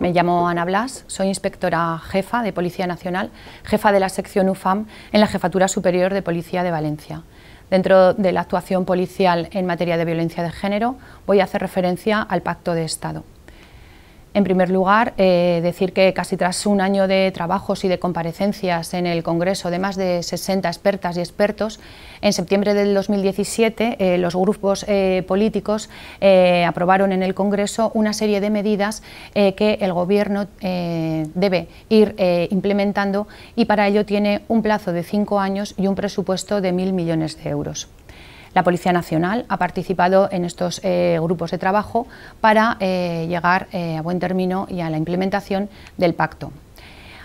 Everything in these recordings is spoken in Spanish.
Me llamo Ana Blas, soy inspectora jefa de Policía Nacional, jefa de la sección UFAM en la Jefatura Superior de Policía de Valencia. Dentro de la actuación policial en materia de violencia de género, voy a hacer referencia al Pacto de Estado. En primer lugar, eh, decir que casi tras un año de trabajos y de comparecencias en el Congreso de más de 60 expertas y expertos, en septiembre del 2017 eh, los grupos eh, políticos aprobaron en el Congreso una serie de medidas que el Gobierno debe ir implementando y para ello tiene un plazo de cinco años y un presupuesto de mil millones de euros. La Policía Nacional ha participado en estos eh, grupos de trabajo para eh, llegar eh, a buen término y a la implementación del pacto.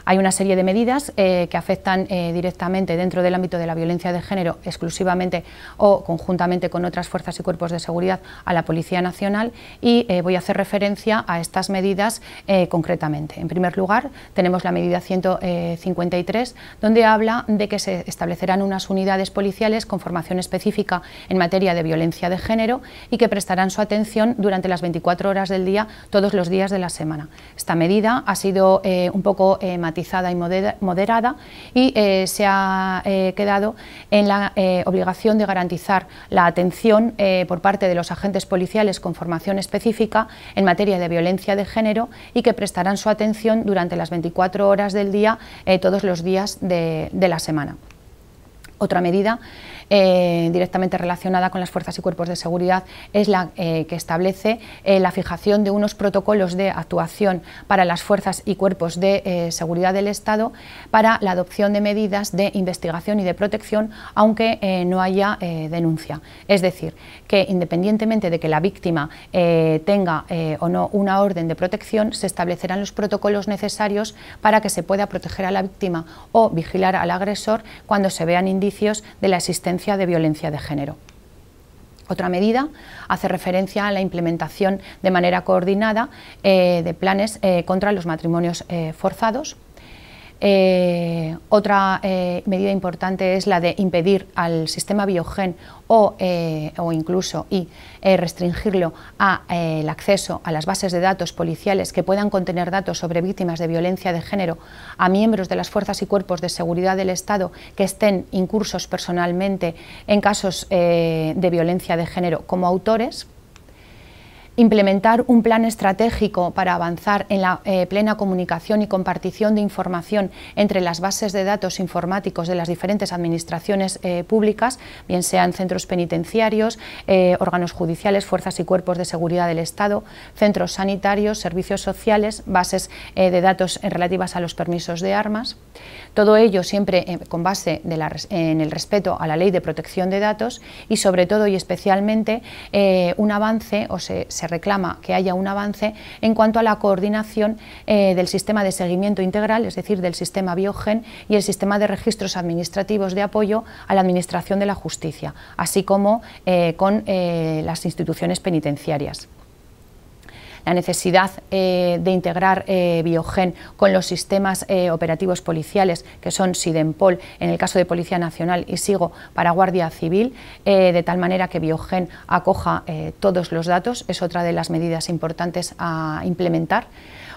Hay una serie de medidas eh, que afectan eh, directamente dentro del ámbito de la violencia de género exclusivamente o conjuntamente con otras fuerzas y cuerpos de seguridad a la Policía Nacional y eh, voy a hacer referencia a estas medidas concretamente. En primer lugar, tenemos la medida 153, donde habla de que se establecerán unas unidades policiales con formación específica en materia de violencia de género y que prestarán su atención durante las 24 horas del día todos los días de la semana. Esta medida ha sido un poco material y moderada y eh, se ha eh, quedado en la eh, obligación de garantizar la atención por parte de los agentes policiales con formación específica en materia de violencia de género y que prestarán su atención durante las 24 horas del día todos los días de, de la semana. Otra medida eh, directamente relacionada con las fuerzas y cuerpos de seguridad es la eh, que establece eh, la fijación de unos protocolos de actuación para las fuerzas y cuerpos de seguridad del Estado para la adopción de medidas de investigación y de protección aunque no haya denuncia. Es decir, que independientemente de que la víctima tenga o no una orden de protección, se establecerán los protocolos necesarios para que se pueda proteger a la víctima o vigilar al agresor cuando se vean indicios de la existencia de violencia de género. Otra medida hace referencia a la implementación de manera coordinada eh, de planes eh, contra los matrimonios eh, forzados eh, otra eh, medida importante es la de impedir al sistema biogen eh, o, incluso y restringirlo al acceso a las bases de datos policiales que puedan contener datos sobre víctimas de violencia de género a miembros de las fuerzas y cuerpos de seguridad del Estado que estén incursos personalmente en casos de violencia de género como autores implementar un plan estratégico para avanzar en la eh, plena comunicación y compartición de información entre las bases de datos informáticos de las diferentes administraciones eh, públicas, bien sean centros penitenciarios, eh, órganos judiciales, fuerzas y cuerpos de seguridad del Estado, centros sanitarios, servicios sociales, bases de datos relativas a los permisos de armas. Todo ello siempre eh, con base en el respeto a la ley de protección de datos y sobre todo y especialmente eh, un avance o se, reclama que haya un avance en cuanto a la coordinación eh, del sistema de seguimiento integral, es decir, del sistema Biogen y el sistema de registros administrativos de apoyo a la Administración de la Justicia, así como con las instituciones penitenciarias la necesidad eh, de integrar eh, Biogen con los sistemas eh, operativos policiales, que son Sidempol en el caso de Policía Nacional y Sigo para Guardia Civil, de tal manera que Biogen acoja todos los datos, es otra de las medidas importantes a implementar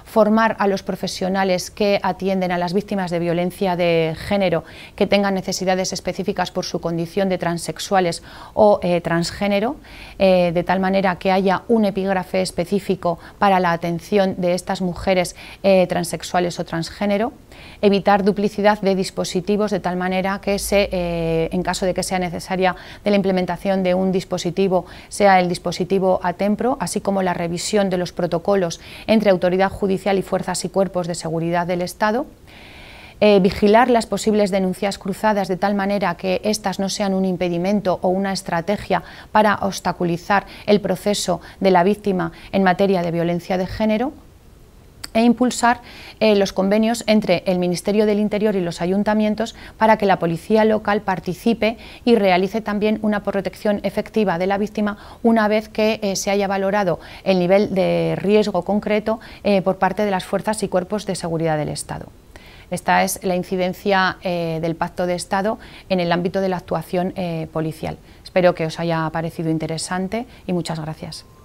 formar a los profesionales que atienden a las víctimas de violencia de género que tengan necesidades específicas por su condición de transexuales o eh, transgénero, eh, de tal manera que haya un epígrafe específico para la atención de estas mujeres eh, transexuales o transgénero, evitar duplicidad de dispositivos de tal manera que se, en caso de que sea necesaria la implementación de un dispositivo, sea el dispositivo ATEMPRO, así como la revisión de los protocolos entre autoridad judicial y fuerzas y cuerpos de seguridad del Estado, eh, vigilar las posibles denuncias cruzadas de tal manera que éstas no sean un impedimento o una estrategia para obstaculizar el proceso de la víctima en materia de violencia de género, e impulsar eh, los convenios entre el Ministerio del Interior y los ayuntamientos para que la policía local participe y realice también una protección efectiva de la víctima una vez que eh, se haya valorado el nivel de riesgo concreto eh, por parte de las fuerzas y cuerpos de seguridad del Estado. Esta es la incidencia del Pacto de Estado en el ámbito de la actuación policial. Espero que os haya parecido interesante y muchas gracias.